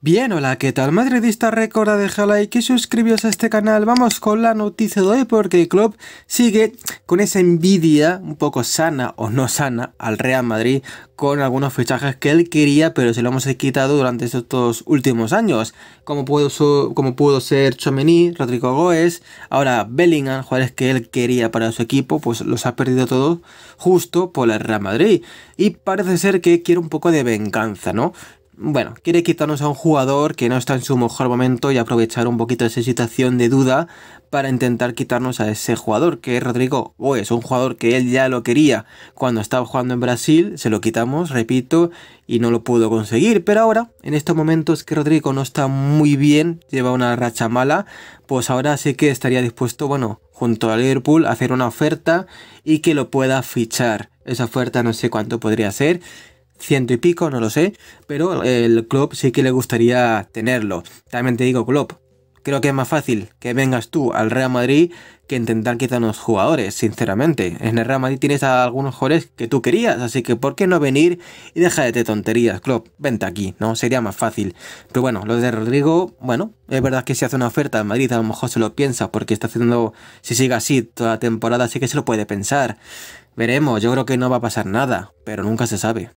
Bien, hola, ¿qué tal? Madridista récord, dejar like y suscribiros a este canal. Vamos con la noticia de hoy porque el club sigue con esa envidia un poco sana o no sana al Real Madrid con algunos fichajes que él quería pero se lo hemos quitado durante estos últimos años. Como pudo, como pudo ser Chomení, Rodrigo Goes, ahora Bellingham, jugadores que él quería para su equipo, pues los ha perdido todos justo por el Real Madrid. Y parece ser que quiere un poco de venganza, ¿no? bueno, quiere quitarnos a un jugador que no está en su mejor momento y aprovechar un poquito esa situación de duda para intentar quitarnos a ese jugador que es Rodrigo o es un jugador que él ya lo quería cuando estaba jugando en Brasil, se lo quitamos, repito, y no lo pudo conseguir, pero ahora, en estos momentos que Rodrigo no está muy bien, lleva una racha mala, pues ahora sí que estaría dispuesto, bueno, junto a Liverpool, a hacer una oferta y que lo pueda fichar. Esa oferta no sé cuánto podría ser ciento y pico, no lo sé, pero el club sí que le gustaría tenerlo. También te digo, club creo que es más fácil que vengas tú al Real Madrid que intentar quitar unos jugadores, sinceramente. En el Real Madrid tienes a algunos jugadores que tú querías, así que ¿por qué no venir y déjate tonterías, club Vente aquí, ¿no? Sería más fácil. Pero bueno, lo de Rodrigo, bueno, es verdad que si hace una oferta en Madrid a lo mejor se lo piensa porque está haciendo, si sigue así toda la temporada, sí que se lo puede pensar. Veremos, yo creo que no va a pasar nada, pero nunca se sabe.